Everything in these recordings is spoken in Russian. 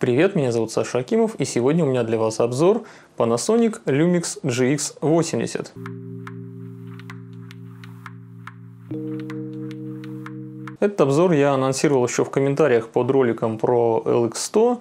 Привет, меня зовут Саша Акимов, и сегодня у меня для вас обзор Panasonic Lumix GX80. Этот обзор я анонсировал еще в комментариях под роликом про LX100.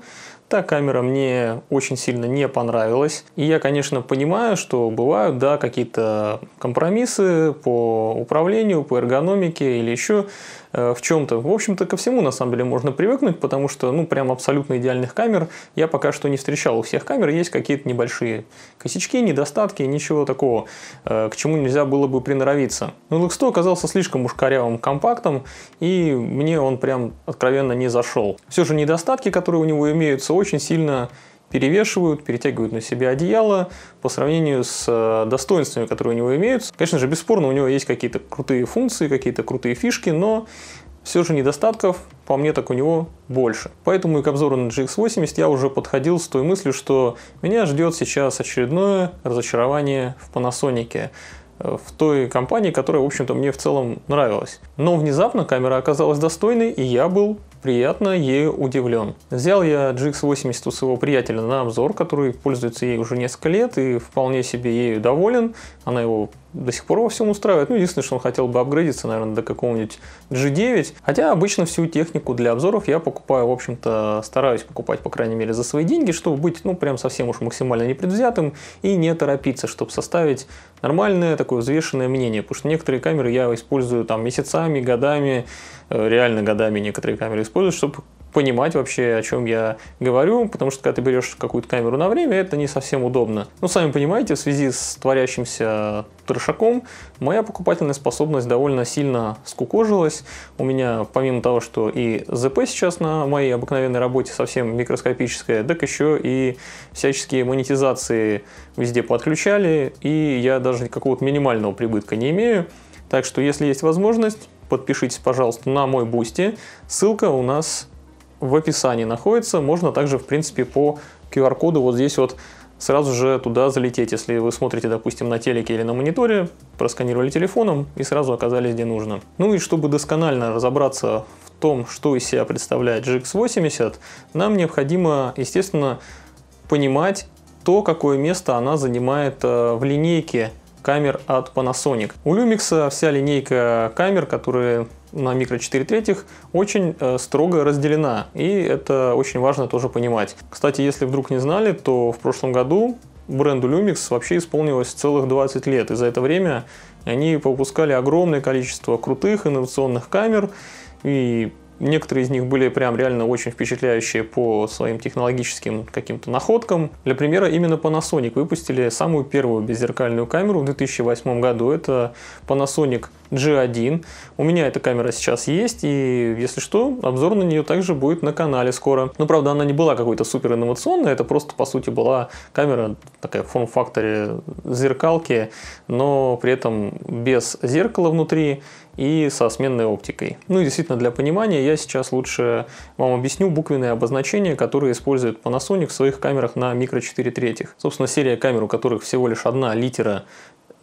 Та камера мне очень сильно не понравилась. И я, конечно, понимаю, что бывают, да, какие-то компромиссы по управлению, по эргономике или еще Э, в чем-то. В общем-то, ко всему на самом деле можно привыкнуть, потому что, ну, прям абсолютно идеальных камер я пока что не встречал. У всех камер есть какие-то небольшие косячки, недостатки, ничего такого, э, к чему нельзя было бы приноровиться. Но LX100 оказался слишком уж корявым компактом, и мне он прям откровенно не зашел. Все же недостатки, которые у него имеются, очень сильно перевешивают, перетягивают на себе одеяло по сравнению с э, достоинствами, которые у него имеются. Конечно же, бесспорно, у него есть какие-то крутые функции, какие-то крутые фишки, но все же недостатков, по мне, так у него больше. Поэтому и к обзору на GX80 я уже подходил с той мыслью, что меня ждет сейчас очередное разочарование в Panasonic э, в той компании, которая, в общем-то, мне в целом нравилась. Но внезапно камера оказалась достойной, и я был приятно и удивлен. Взял я GX80 у своего приятеля на обзор, который пользуется ей уже несколько лет и вполне себе ею доволен. Она его до сих пор во всем устраивает. Ну, единственное, что он хотел бы апгрейдиться, наверное, до какого-нибудь G9. Хотя обычно всю технику для обзоров я покупаю, в общем-то, стараюсь покупать, по крайней мере, за свои деньги, чтобы быть, ну, прям совсем уж максимально непредвзятым и не торопиться, чтобы составить нормальное такое взвешенное мнение. Потому что некоторые камеры я использую там месяцами, годами, э, реально годами некоторые камеры использую, чтобы понимать вообще, о чем я говорю, потому что когда ты берешь какую-то камеру на время, это не совсем удобно. Ну, сами понимаете, в связи с творящимся трешаком, моя покупательная способность довольно сильно скукожилась. У меня, помимо того, что и ЗП сейчас на моей обыкновенной работе совсем микроскопическая, так еще и всяческие монетизации везде подключали, и я даже какого-то минимального прибытка не имею. Так что, если есть возможность, подпишитесь, пожалуйста, на мой бусти. Ссылка у нас в описании находится. Можно также, в принципе, по QR-коду вот здесь вот сразу же туда залететь, если вы смотрите, допустим, на телеке или на мониторе, просканировали телефоном и сразу оказались где нужно. Ну и чтобы досконально разобраться в том, что из себя представляет GX80, нам необходимо, естественно, понимать то, какое место она занимает э, в линейке камер от Panasonic. У Lumix вся линейка камер, которые на микро 4 третьих очень э, строго разделена, и это очень важно тоже понимать. Кстати, если вдруг не знали, то в прошлом году бренду Lumix вообще исполнилось целых 20 лет, и за это время они выпускали огромное количество крутых инновационных камер, и Некоторые из них были прям реально очень впечатляющие по своим технологическим каким-то находкам. Для примера, именно Panasonic выпустили самую первую беззеркальную камеру в 2008 году. Это Panasonic G1. У меня эта камера сейчас есть, и если что, обзор на нее также будет на канале скоро. Но правда, она не была какой-то супер инновационной, это просто по сути была камера такая в форм-факторе зеркалки, но при этом без зеркала внутри и со сменной оптикой. Ну и действительно для понимания я сейчас лучше вам объясню буквенные обозначения, которые использует Panasonic в своих камерах на микро 4 третьих. Собственно, серия камер, у которых всего лишь одна литера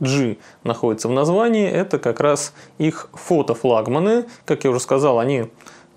G находится в названии, это как раз их фотофлагманы. Как я уже сказал, они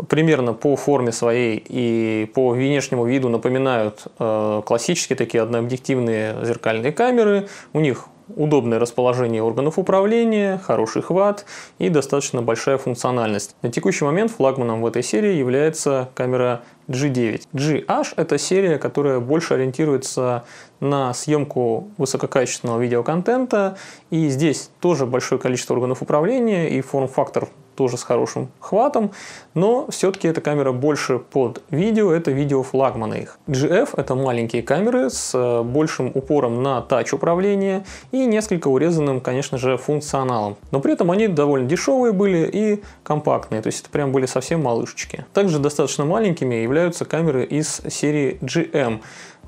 примерно по форме своей и по внешнему виду напоминают э, классические такие однообъективные зеркальные камеры. У них удобное расположение органов управления, хороший хват и достаточно большая функциональность. На текущий момент флагманом в этой серии является камера G9. GH – это серия, которая больше ориентируется на съемку высококачественного видеоконтента, и здесь тоже большое количество органов управления, и форм-фактор тоже с хорошим хватом, но все-таки эта камера больше под видео, это видео флагманы их. GF это маленькие камеры с э, большим упором на тач управление и несколько урезанным, конечно же, функционалом. Но при этом они довольно дешевые были и компактные, то есть это прям были совсем малышечки. Также достаточно маленькими являются камеры из серии GM.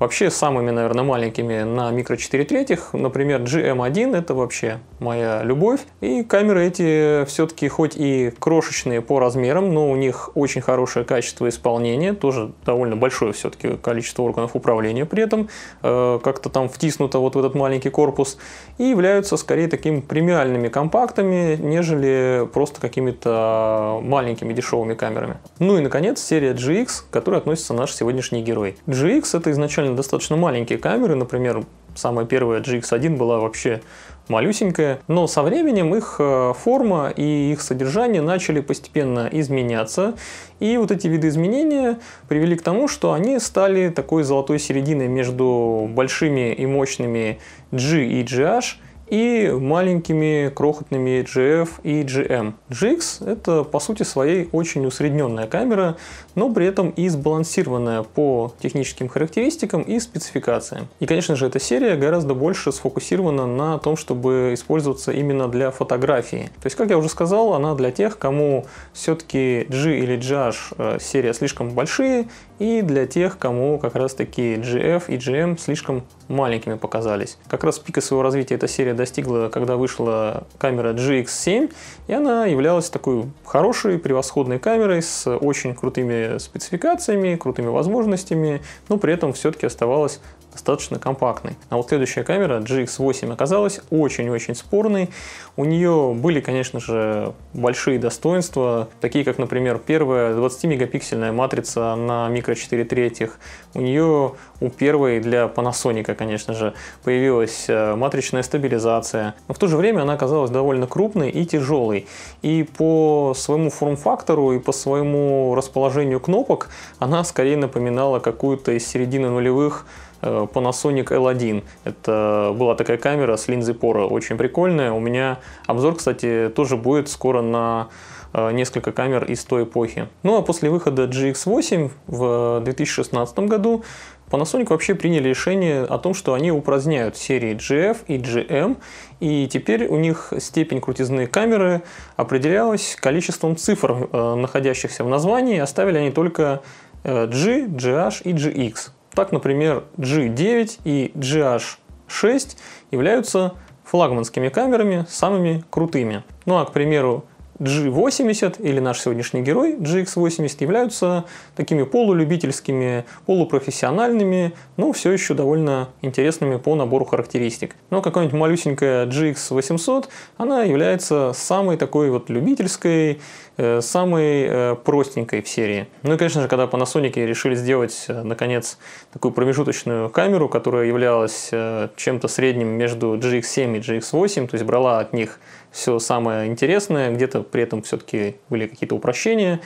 Вообще самыми, наверное, маленькими на микро 4 третьих, например, GM1 это вообще моя любовь. И камеры эти все-таки хоть и крошечные по размерам, но у них очень хорошее качество исполнения, тоже довольно большое все-таки количество органов управления при этом, э, как-то там втиснуто вот в этот маленький корпус, и являются скорее такими премиальными компактами, нежели просто какими-то маленькими дешевыми камерами. Ну и, наконец, серия GX, к которой относится наш сегодняшний герой. GX это изначально сделаны достаточно маленькие камеры, например, самая первая GX1 была вообще малюсенькая, но со временем их э, форма и их содержание начали постепенно изменяться, и вот эти виды изменения привели к тому, что они стали такой золотой серединой между большими и мощными G и GH, и маленькими крохотными GF и GM. GX – это, по сути своей, очень усредненная камера, но при этом и сбалансированная по техническим характеристикам и спецификациям. И, конечно же, эта серия гораздо больше сфокусирована на том, чтобы использоваться именно для фотографии. То есть, как я уже сказал, она для тех, кому все-таки G или GH э, серия слишком большие, и для тех, кому как раз-таки GF и GM слишком маленькими показались. Как раз пика своего развития эта серия достигла, когда вышла камера GX7, и она являлась такой хорошей, превосходной камерой с очень крутыми спецификациями, крутыми возможностями, но при этом все-таки оставалось достаточно компактный. А вот следующая камера GX8 оказалась очень-очень спорной. У нее были, конечно же, большие достоинства, такие как, например, первая 20-мегапиксельная матрица на микро 4 третьих. У нее у первой для Panasonic, конечно же, появилась э, матричная стабилизация. Но в то же время она оказалась довольно крупной и тяжелой. И по своему форм-фактору и по своему расположению кнопок она скорее напоминала какую-то из середины нулевых Э, Panasonic L1. Это была такая камера с линзой пора, очень прикольная. У меня обзор, кстати, тоже будет скоро на э, несколько камер из той эпохи. Ну а после выхода GX8 в 2016 году Panasonic вообще приняли решение о том, что они упраздняют серии GF и GM, и теперь у них степень крутизны камеры определялась количеством цифр, э, находящихся в названии, оставили они только G, GH и GX. Так, например, G9 и GH6 являются флагманскими камерами самыми крутыми. Ну а, к примеру, G80 или наш сегодняшний герой GX80 являются такими полулюбительскими, полупрофессиональными, но все еще довольно интересными по набору характеристик. Но какая-нибудь малюсенькая GX800, она является самой такой вот любительской, э, самой э, простенькой в серии. Ну и, конечно же, когда Panasonic решили сделать, э, наконец, такую промежуточную камеру, которая являлась чем-то средним между GX7 и GX8, то есть брала от них все самое интересное, где-то при этом все-таки были какие-то упрощения.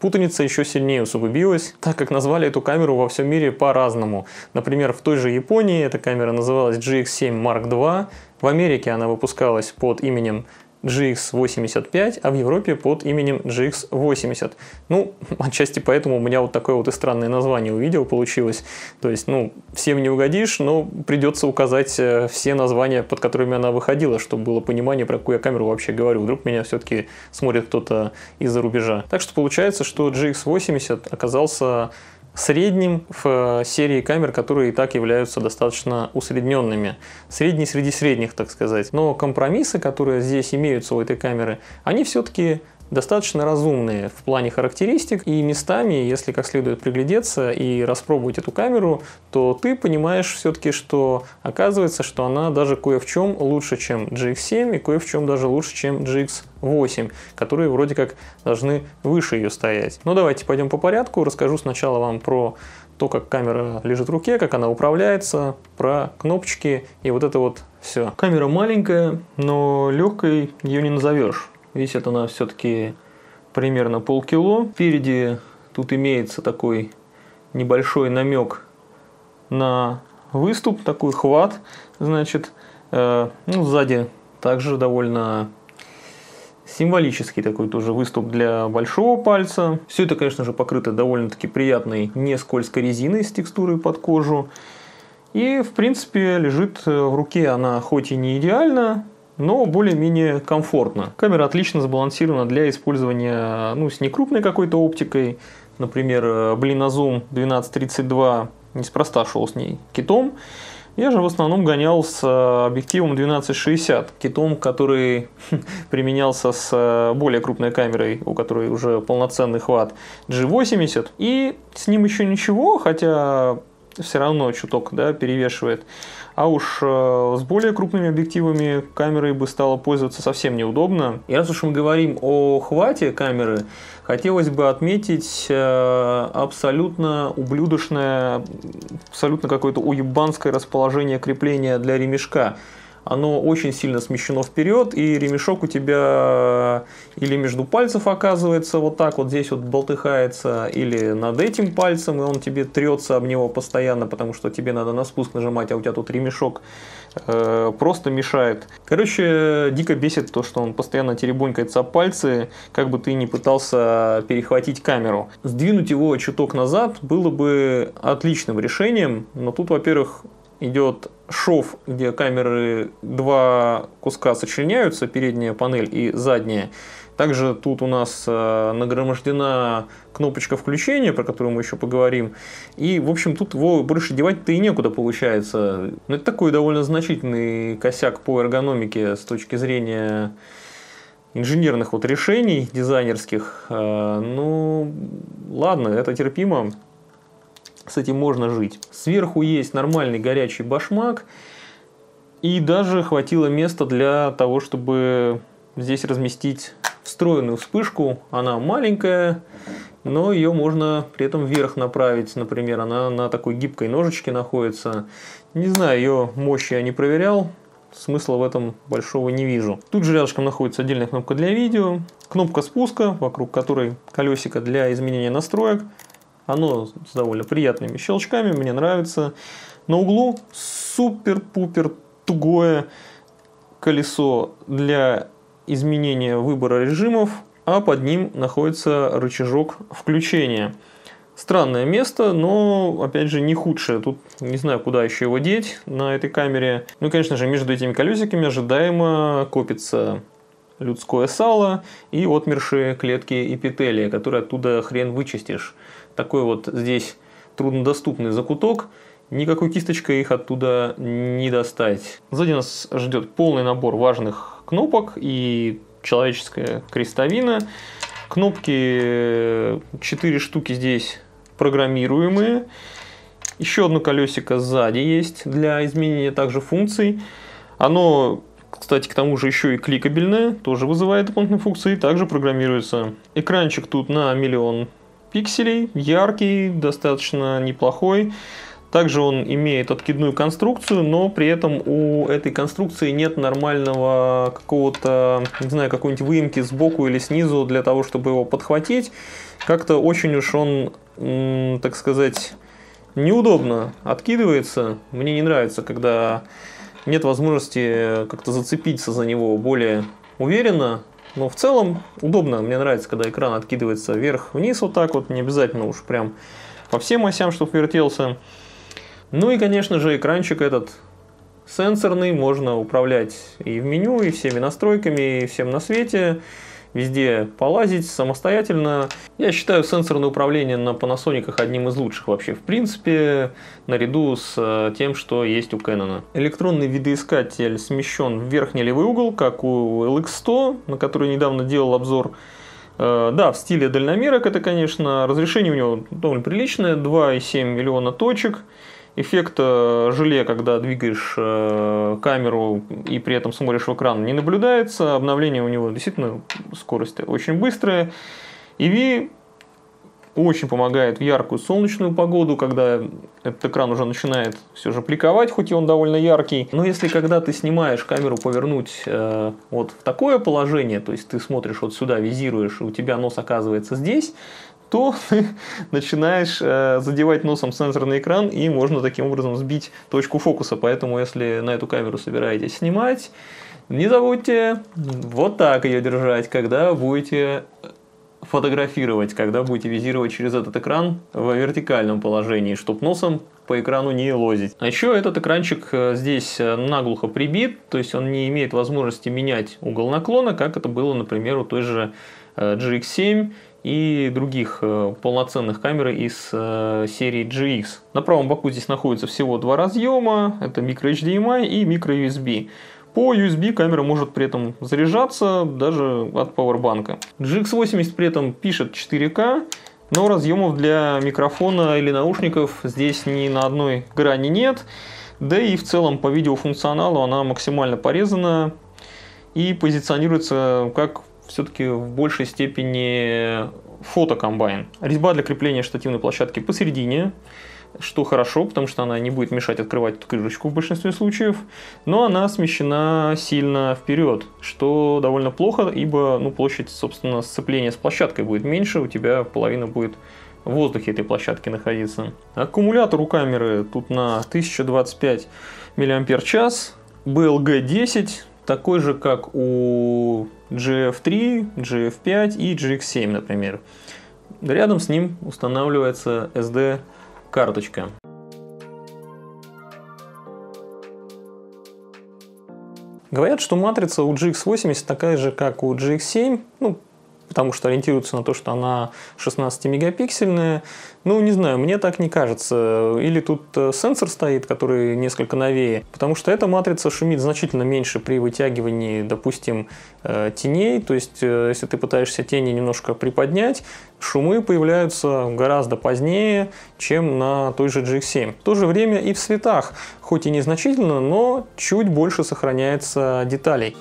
Путаница еще сильнее усугубилась, так как назвали эту камеру во всем мире по-разному. Например, в той же Японии эта камера называлась GX7 Mark II, в Америке она выпускалась под именем GX85, а в Европе под именем GX80. Ну, отчасти поэтому у меня вот такое вот и странное название у видео получилось. То есть, ну, всем не угодишь, но придется указать э, все названия, под которыми она выходила, чтобы было понимание, про какую я камеру вообще говорю. Вдруг меня все-таки смотрит кто-то из-за рубежа. Так что получается, что GX80 оказался средним в э, серии камер, которые и так являются достаточно усредненными. Средний среди средних, так сказать. Но компромиссы, которые здесь имеются у этой камеры, они все-таки достаточно разумные в плане характеристик, и местами, если как следует приглядеться и распробовать эту камеру, то ты понимаешь все-таки, что оказывается, что она даже кое в чем лучше, чем GX7 и кое в чем даже лучше, чем GX 8, которые вроде как должны выше ее стоять. Но ну, давайте пойдем по порядку. Расскажу сначала вам про то, как камера лежит в руке, как она управляется, про кнопочки и вот это вот все. Камера маленькая, но легкой ее не назовешь. Весит она все-таки примерно полкило. Впереди тут имеется такой небольшой намек на выступ, такой хват. Значит, э, ну, сзади также довольно символический такой тоже выступ для большого пальца. Все это, конечно же, покрыто довольно-таки приятной, не скользкой резиной с текстурой под кожу. И, в принципе, лежит в руке она хоть и не идеально, но более-менее комфортно. Камера отлично сбалансирована для использования ну, с некрупной какой-то оптикой, например, Blinazum э, 1232 неспроста шел с ней китом. Я же в основном гонял с э, объективом 1260, китом, который применялся с э, более крупной камерой, у которой уже полноценный хват G80. И с ним еще ничего, хотя все равно чуток да, перевешивает. А уж э, с более крупными объективами камерой бы стало пользоваться совсем неудобно. И раз уж мы говорим о хвате камеры, хотелось бы отметить э, абсолютно ублюдочное, абсолютно какое-то уебанское расположение крепления для ремешка оно очень сильно смещено вперед, и ремешок у тебя э, или между пальцев оказывается вот так вот здесь вот болтыхается, или над этим пальцем, и он тебе трется об него постоянно, потому что тебе надо на спуск нажимать, а у тебя тут ремешок э, просто мешает. Короче, дико бесит то, что он постоянно теребонькается об пальцы, как бы ты ни пытался перехватить камеру. Сдвинуть его чуток назад было бы отличным решением, но тут, во-первых, идет шов, где камеры два куска сочленяются, передняя панель и задняя. Также тут у нас э, нагромождена кнопочка включения, про которую мы еще поговорим. И, в общем, тут его больше девать-то и некуда получается. Но ну, это такой довольно значительный косяк по эргономике с точки зрения инженерных вот решений дизайнерских. Э, ну, ладно, это терпимо. С этим можно жить. Сверху есть нормальный горячий башмак. И даже хватило места для того, чтобы здесь разместить встроенную вспышку. Она маленькая, но ее можно при этом вверх направить. Например, она на такой гибкой ножечке находится. Не знаю, ее мощь я не проверял. Смысла в этом большого не вижу. Тут же рядышком находится отдельная кнопка для видео, кнопка спуска, вокруг которой колесико для изменения настроек. Оно с довольно приятными щелчками, мне нравится. На углу супер-пупер тугое колесо для изменения выбора режимов, а под ним находится рычажок включения. Странное место, но, опять же, не худшее. Тут не знаю, куда еще его деть на этой камере. Ну, конечно же, между этими колесиками ожидаемо копится людское сало и отмершие клетки эпителия, которые оттуда хрен вычистишь такой вот здесь труднодоступный закуток, никакой кисточкой их оттуда не достать. Сзади нас ждет полный набор важных кнопок и человеческая крестовина. Кнопки 4 э, штуки здесь программируемые. Еще одно колесико сзади есть для изменения также функций. Оно, кстати, к тому же еще и кликабельное, тоже вызывает дополнительные функции, также программируется. Экранчик тут на миллион пикселей, яркий, достаточно неплохой. Также он имеет откидную конструкцию, но при этом у этой конструкции нет нормального какого-то, не знаю, какой-нибудь выемки сбоку или снизу для того, чтобы его подхватить. Как-то очень уж он, так сказать, неудобно откидывается. Мне не нравится, когда нет возможности как-то зацепиться за него более уверенно. Но в целом удобно, мне нравится, когда экран откидывается вверх-вниз вот так вот, не обязательно уж прям по всем осям, чтобы вертелся. Ну и, конечно же, экранчик этот сенсорный, можно управлять и в меню, и всеми настройками, и всем на свете везде полазить самостоятельно. Я считаю сенсорное управление на Panasonic одним из лучших вообще в принципе, наряду с э, тем, что есть у Canon. Электронный видоискатель смещен в верхний левый угол, как у LX100, на который недавно делал обзор. Э, да, в стиле дальномерок это, конечно, разрешение у него довольно приличное, 2,7 миллиона точек эффект э, желе, когда двигаешь э, камеру и при этом смотришь в экран, не наблюдается. Обновление у него действительно скорость очень быстрая. EV очень помогает в яркую солнечную погоду, когда этот экран уже начинает все же пликовать, хоть и он довольно яркий. Но если когда ты снимаешь камеру повернуть э, вот в такое положение, то есть ты смотришь вот сюда, визируешь, и у тебя нос оказывается здесь, то ты начинаешь э, задевать носом сенсорный экран, и можно таким образом сбить точку фокуса. Поэтому, если на эту камеру собираетесь снимать, не забудьте вот так ее держать, когда будете э, фотографировать, когда будете визировать через этот экран в вертикальном положении, чтобы носом по экрану не лозить. А еще этот экранчик э, здесь наглухо прибит, то есть он не имеет возможности менять угол наклона, как это было, например, у той же GX7 и других э, полноценных камер из э, серии GX. На правом боку здесь находится всего два разъема, это micro HDMI и micro USB По USB камера может при этом заряжаться даже от пауэрбанка. GX80 при этом пишет 4К, но разъемов для микрофона или наушников здесь ни на одной грани нет. Да и в целом по видеофункционалу она максимально порезана и позиционируется как все-таки в большей степени фотокомбайн. Резьба для крепления штативной площадки посередине, что хорошо, потому что она не будет мешать открывать эту крышечку в большинстве случаев, но она смещена сильно вперед, что довольно плохо, ибо ну, площадь, собственно, сцепления с площадкой будет меньше, у тебя половина будет в воздухе этой площадки находиться. Аккумулятор у камеры тут на 1025 мАч, BLG 10, такой же, как у GF3, GF5 и GX7, например. Рядом с ним устанавливается SD-карточка. Говорят, что матрица у GX80 такая же, как у GX7, ну, потому что ориентируются на то, что она 16-мегапиксельная. Ну, не знаю, мне так не кажется. Или тут э, сенсор стоит, который несколько новее, потому что эта матрица шумит значительно меньше при вытягивании, допустим, э, теней. То есть, э, если ты пытаешься тени немножко приподнять, шумы появляются гораздо позднее, чем на той же GX7. В то же время и в цветах, хоть и незначительно, но чуть больше сохраняется деталей.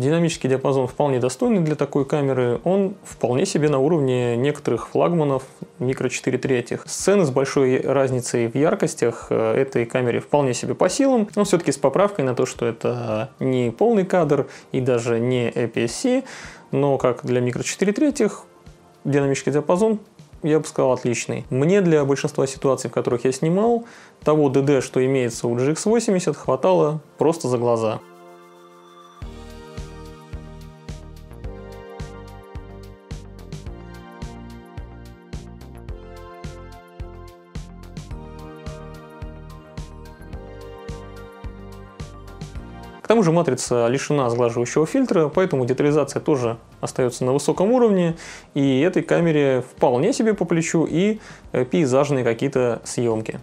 Динамический диапазон вполне достойный для такой камеры. Он вполне себе на уровне некоторых флагманов микро 4 третьих. Сцены с большой разницей в яркостях э, этой камере вполне себе по силам, но все-таки с поправкой на то, что это не полный кадр и даже не APS-C, но как для микро 4 третьих динамический диапазон я бы сказал, отличный. Мне для большинства ситуаций, в которых я снимал, того ДД, что имеется у GX80, хватало просто за глаза. тому же матрица лишена сглаживающего фильтра, поэтому детализация тоже остается на высоком уровне, и этой камере вполне себе по плечу и э, пейзажные какие-то съемки.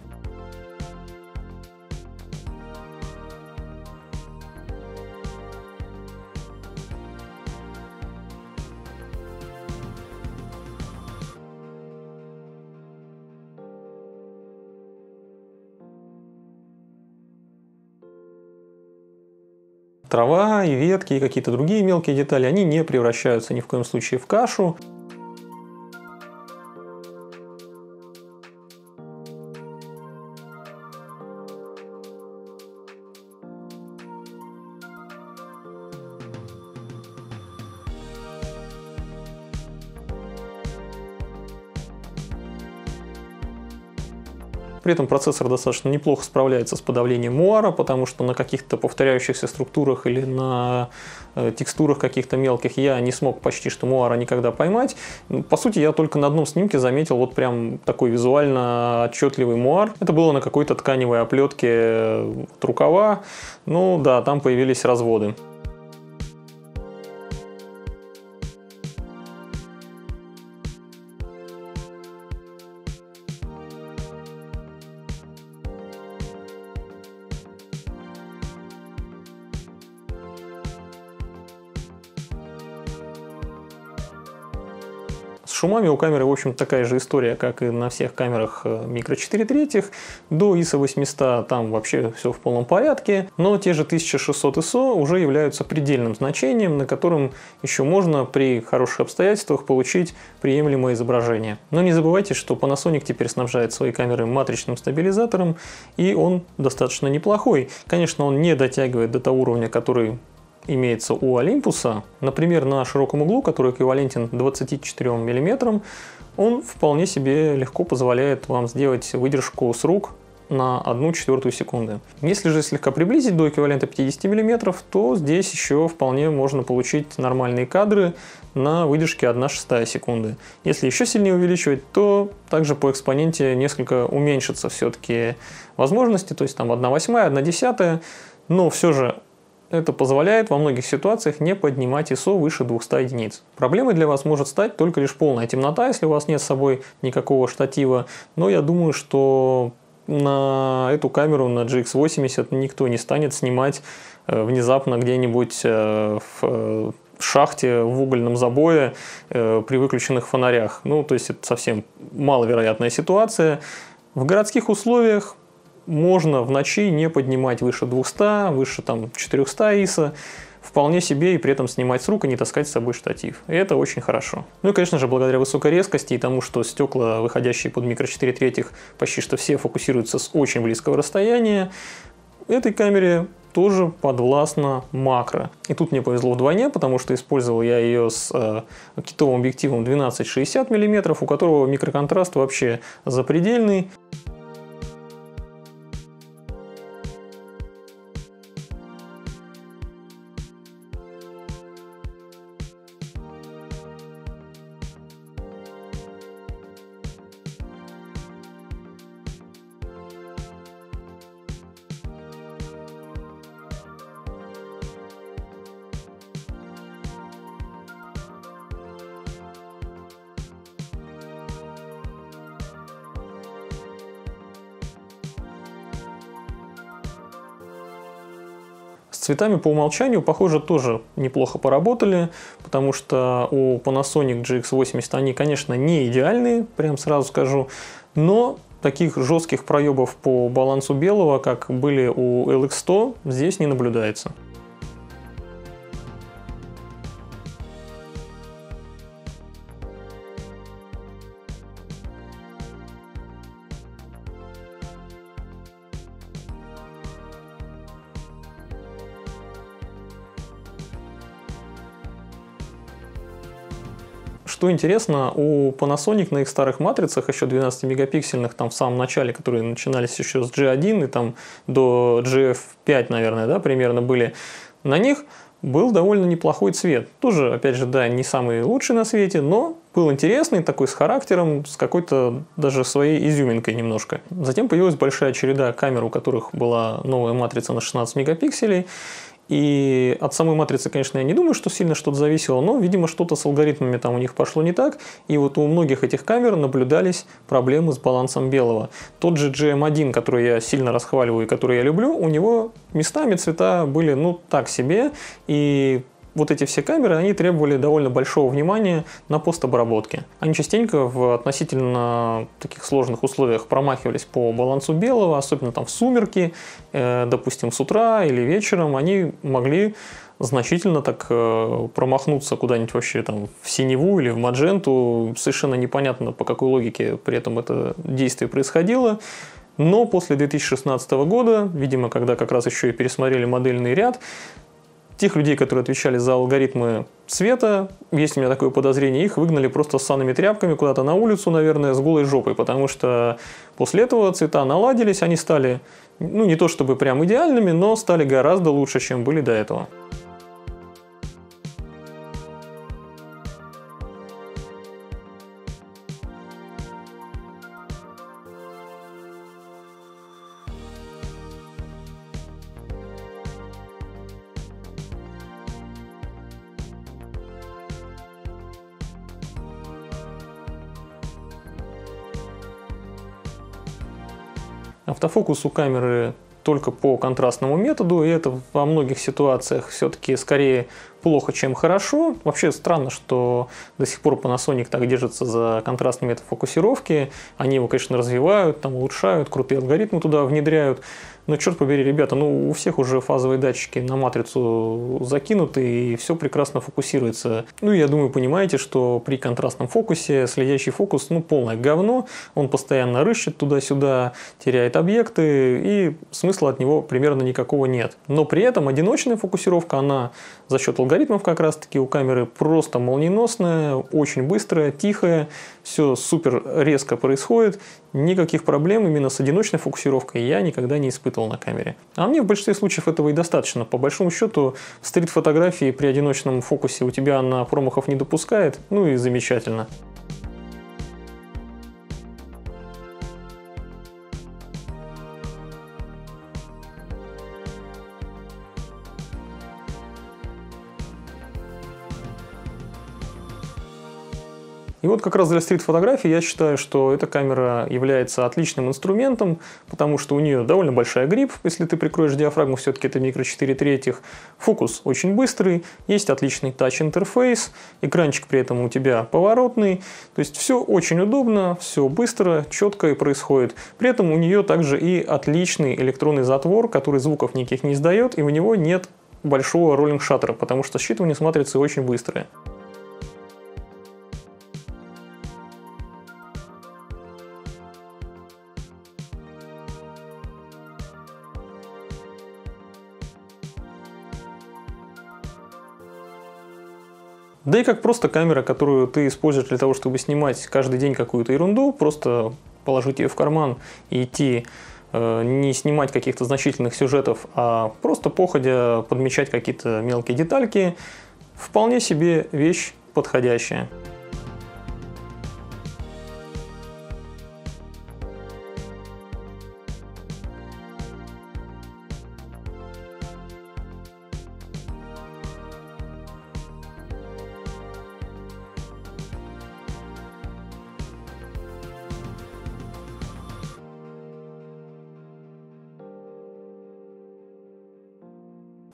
трава и ветки и какие-то другие мелкие детали, они не превращаются ни в коем случае в кашу. При этом процессор достаточно неплохо справляется с подавлением муара, потому что на каких-то повторяющихся структурах или на э, текстурах каких-то мелких я не смог почти что муара никогда поймать. Ну, по сути, я только на одном снимке заметил вот прям такой визуально отчетливый муар. Это было на какой-то тканевой оплетке рукава. Ну да, там появились разводы. Шумами у камеры, в общем, такая же история, как и на всех камерах э, микро 4 третьих. До ISO 800 там вообще все в полном порядке, но те же 1600 ISO уже являются предельным значением, на котором еще можно при хороших обстоятельствах получить приемлемое изображение. Но не забывайте, что Panasonic теперь снабжает свои камеры матричным стабилизатором, и он достаточно неплохой. Конечно, он не дотягивает до того уровня, который имеется у Олимпуса, например, на широком углу, который эквивалентен 24 мм, он вполне себе легко позволяет вам сделать выдержку с рук на 1 четвертую секунды. Если же слегка приблизить до эквивалента 50 мм, то здесь еще вполне можно получить нормальные кадры на выдержке 1 шестая секунды. Если еще сильнее увеличивать, то также по экспоненте несколько уменьшатся все-таки возможности, то есть там 1 восьмая, 1 десятая, но все же это позволяет во многих ситуациях не поднимать ISO выше 200 единиц. Проблемой для вас может стать только лишь полная темнота, если у вас нет с собой никакого штатива, но я думаю, что на эту камеру, на GX80, никто не станет снимать э, внезапно где-нибудь э, в э, шахте в угольном забое при выключенных фонарях. Ну, то есть это совсем маловероятная ситуация. В городских условиях можно в ночи не поднимать выше 200, выше там, 400 ISO, вполне себе и при этом снимать с рук и не таскать с собой штатив. И это очень хорошо. Ну и, конечно же, благодаря высокой резкости и тому, что стекла, выходящие под микро 4 третьих, почти что все фокусируются с очень близкого расстояния, этой камере тоже подвластно макро. И тут мне повезло вдвойне, потому что использовал я ее с э, китовым объективом 12-60 мм, у которого микроконтраст вообще запредельный. цветами по умолчанию, похоже, тоже неплохо поработали, потому что у Panasonic GX80 они, конечно, не идеальные, прям сразу скажу, но таких жестких проебов по балансу белого, как были у LX100, здесь не наблюдается. Что интересно, у Panasonic на их старых матрицах, еще 12-мегапиксельных, там в самом начале, которые начинались еще с G1 и там до GF5, наверное, да, примерно были, на них был довольно неплохой цвет. Тоже, опять же, да, не самый лучший на свете, но был интересный, такой с характером, с какой-то даже своей изюминкой немножко. Затем появилась большая череда камер, у которых была новая матрица на 16 мегапикселей. И от самой матрицы, конечно, я не думаю, что сильно что-то зависело, но, видимо, что-то с алгоритмами там у них пошло не так. И вот у многих этих камер наблюдались проблемы с балансом белого. Тот же GM1, который я сильно расхваливаю и который я люблю, у него местами цвета были, ну, так себе. И вот эти все камеры, они требовали довольно большого внимания на постобработке. Они частенько в относительно таких сложных условиях промахивались по балансу белого, особенно там в сумерки, э, допустим, с утра или вечером, они могли значительно так э, промахнуться куда-нибудь вообще там в синеву или в мадженту. Совершенно непонятно, по какой логике при этом это действие происходило. Но после 2016 года, видимо, когда как раз еще и пересмотрели модельный ряд, тех людей, которые отвечали за алгоритмы света, есть у меня такое подозрение, их выгнали просто с санными тряпками куда-то на улицу, наверное, с голой жопой, потому что после этого цвета наладились, они стали, ну не то чтобы прям идеальными, но стали гораздо лучше, чем были до этого. Автофокус у камеры только по контрастному методу, и это во многих ситуациях все-таки скорее плохо, чем хорошо. Вообще странно, что до сих пор Panasonic так держится за контрастные метод фокусировки. Они его, конечно, развивают, там улучшают, крутые алгоритмы туда внедряют. Но черт побери, ребята, ну у всех уже фазовые датчики на матрицу закинуты и все прекрасно фокусируется. Ну я думаю, понимаете, что при контрастном фокусе следящий фокус, ну полное говно, он постоянно рыщет туда-сюда, теряет объекты и смысла от него примерно никакого нет. Но при этом одиночная фокусировка, она за счет алгоритма алгоритмов как раз-таки у камеры просто молниеносная, очень быстрая, тихая, все супер резко происходит, никаких проблем именно с одиночной фокусировкой я никогда не испытывал на камере. А мне в большинстве случаев этого и достаточно. По большому счету, стрит-фотографии при одиночном фокусе у тебя на промахов не допускает, ну и замечательно. И вот как раз для стрит-фотографии я считаю, что эта камера является отличным инструментом, потому что у нее довольно большая грипп, если ты прикроешь диафрагму, все-таки это микро 4 третьих, фокус очень быстрый, есть отличный тач-интерфейс, экранчик при этом у тебя поворотный, то есть все очень удобно, все быстро, четко и происходит. При этом у нее также и отличный электронный затвор, который звуков никаких не издает, и у него нет большого роллинг-шаттера, потому что считывание с матрицы очень быстрое. Да и как просто камера, которую ты используешь для того, чтобы снимать каждый день какую-то ерунду, просто положить ее в карман и идти э, не снимать каких-то значительных сюжетов, а просто походя подмечать какие-то мелкие детальки, вполне себе вещь подходящая.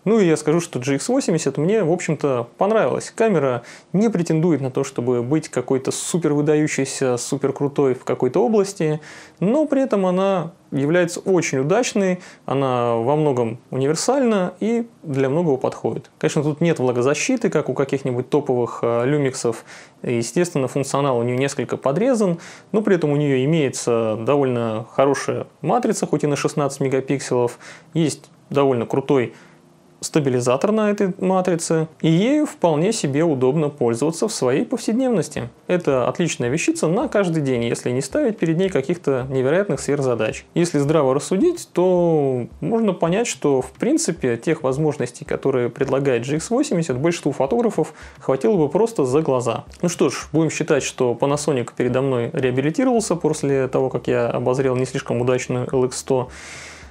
Ну и я скажу, что GX80 мне, в общем-то, понравилась. Камера не претендует на то, чтобы быть какой-то супер выдающейся, супер крутой в какой-то области, но при этом она является очень удачной, она во многом универсальна и для многого подходит. Конечно, тут нет влагозащиты, как у каких-нибудь топовых э, люмиксов. Естественно, функционал у нее несколько подрезан, но при этом у нее имеется довольно хорошая матрица, хоть и на 16 мегапикселов. Есть довольно крутой стабилизатор на этой матрице, и ею вполне себе удобно пользоваться в своей повседневности. Это отличная вещица на каждый день, если не ставить перед ней каких-то невероятных сверхзадач. Если здраво рассудить, то можно понять, что в принципе тех возможностей, которые предлагает GX80, большинству фотографов хватило бы просто за глаза. Ну что ж, будем считать, что Panasonic передо мной реабилитировался после того, как я обозрел не слишком удачную LX100.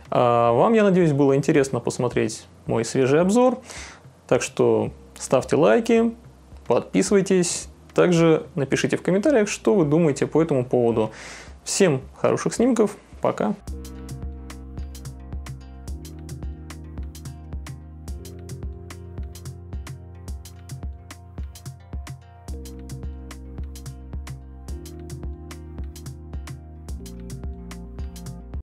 А, вам, я надеюсь, было интересно посмотреть мой свежий обзор. Так что ставьте лайки, подписывайтесь. Также напишите в комментариях, что вы думаете по этому поводу. Всем хороших снимков. Пока.